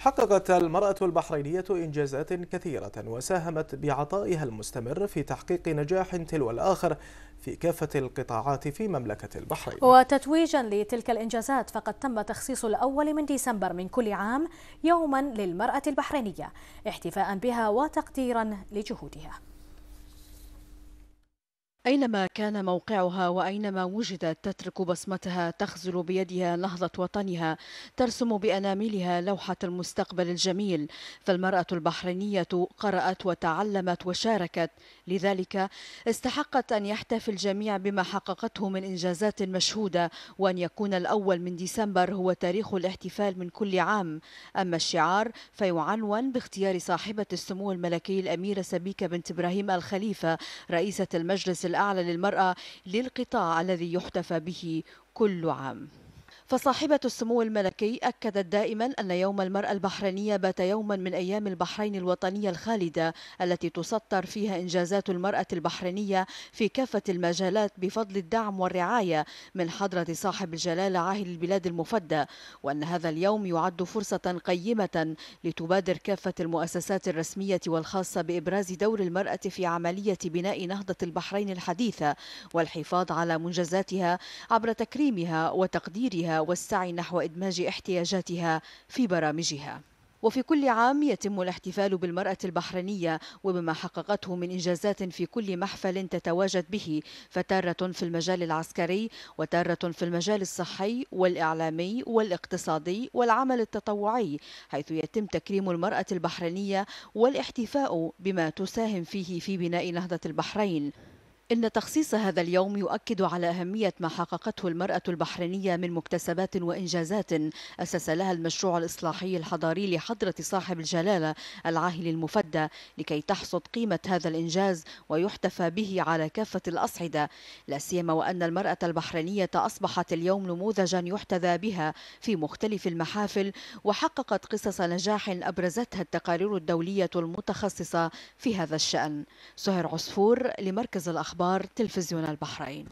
حققت المرأة البحرينية إنجازات كثيرة وساهمت بعطائها المستمر في تحقيق نجاح تلو الآخر في كافة القطاعات في مملكة البحرين وتتويجا لتلك الإنجازات فقد تم تخصيص الأول من ديسمبر من كل عام يوما للمرأة البحرينية احتفاء بها وتقديرا لجهودها أينما كان موقعها وأينما وجدت تترك بصمتها تخزل بيدها نهضة وطنها ترسم بأناملها لوحة المستقبل الجميل فالمرأة البحرينية قرأت وتعلمت وشاركت لذلك استحقت أن يحتفل الجميع بما حققته من إنجازات مشهودة وأن يكون الأول من ديسمبر هو تاريخ الاحتفال من كل عام أما الشعار فيعنون باختيار صاحبة السمو الملكي الأميرة سبيكة بنت إبراهيم الخليفة رئيسة المجلس الأمن الأعلى للمرأة للقطاع الذي يحتفى به كل عام فصاحبة السمو الملكي أكدت دائما أن يوم المرأة البحرينية بات يوما من أيام البحرين الوطنية الخالدة التي تسطر فيها إنجازات المرأة البحرينية في كافة المجالات بفضل الدعم والرعاية من حضرة صاحب الجلالة عاهل البلاد المفدى وأن هذا اليوم يعد فرصة قيمة لتبادر كافة المؤسسات الرسمية والخاصة بإبراز دور المرأة في عملية بناء نهضة البحرين الحديثة والحفاظ على منجزاتها عبر تكريمها وتقديرها والسعي نحو إدماج احتياجاتها في برامجها وفي كل عام يتم الاحتفال بالمرأة البحرينية وبما حققته من إنجازات في كل محفل تتواجد به فتارة في المجال العسكري وتارة في المجال الصحي والإعلامي والاقتصادي والعمل التطوعي حيث يتم تكريم المرأة البحرينية والاحتفاء بما تساهم فيه في بناء نهضة البحرين إن تخصيص هذا اليوم يؤكد على أهمية ما حققته المرأة البحرينية من مكتسبات وإنجازات أسس لها المشروع الإصلاحي الحضاري لحضرة صاحب الجلالة العاهل المفدى لكي تحصد قيمة هذا الإنجاز ويحتفى به على كافة الأصعدة لا سيما وأن المرأة البحرينية أصبحت اليوم نموذجا يحتذى بها في مختلف المحافل وحققت قصص نجاح أبرزتها التقارير الدولية المتخصصة في هذا الشأن سهر عصفور لمركز الأخبار أخبار تلفزيون البحرين